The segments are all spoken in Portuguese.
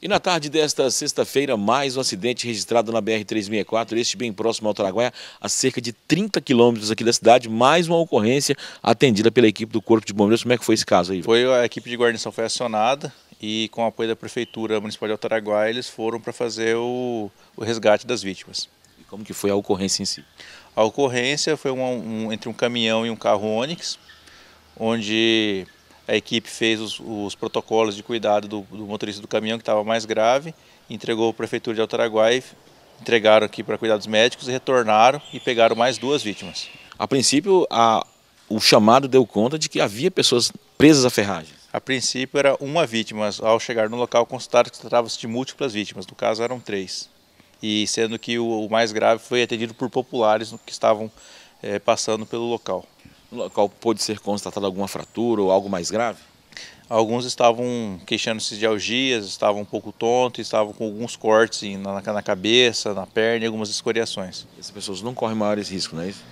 E na tarde desta sexta-feira, mais um acidente registrado na BR-364, este bem próximo ao Taraguaia, a cerca de 30 quilômetros aqui da cidade, mais uma ocorrência atendida pela equipe do Corpo de Bombeiros. Como é que foi esse caso aí? Foi a equipe de guarnição foi acionada e com o apoio da Prefeitura Municipal de Altaraguaia, eles foram para fazer o, o, resgate das vítimas. E como que foi a ocorrência em si? A ocorrência foi um, entre um caminhão e um carro Onix, onde a equipe fez os, os protocolos de cuidado do, do, motorista do caminhão que estava mais grave, entregou a prefeitura de Altaraguai, entregaram aqui para cuidados médicos, retornaram e pegaram mais duas vítimas. A princípio, a, o chamado deu conta de que havia pessoas presas à ferragem. A princípio era uma vítima, mas ao chegar no local constataram que tratava-se de múltiplas vítimas, no caso eram três. E sendo que o, o mais grave foi atendido por populares que estavam é, passando pelo local. No local pôde ser constatada alguma fratura ou algo mais grave? Alguns estavam queixando-se de algias, estavam um pouco tontos, estavam com alguns cortes na, na cabeça, na perna e algumas escoriações. Essas pessoas não correm maiores riscos, não é isso?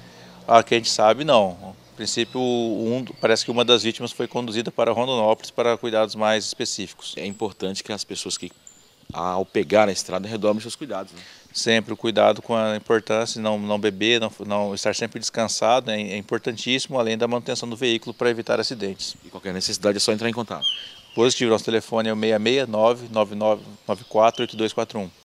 Ah, que a gente sabe, não. No princípio, um, parece que uma das vítimas foi conduzida para Rondonópolis para cuidados mais específicos. É importante que as pessoas que ao pegar a estrada, redobre seus cuidados. Né? Sempre o cuidado com a importância de não, não beber, não, não estar sempre descansado é, é importantíssimo, além da manutenção do veículo para evitar acidentes. E qualquer necessidade é só entrar em contato. Positivo, nosso telefone é o 669 9994 8241.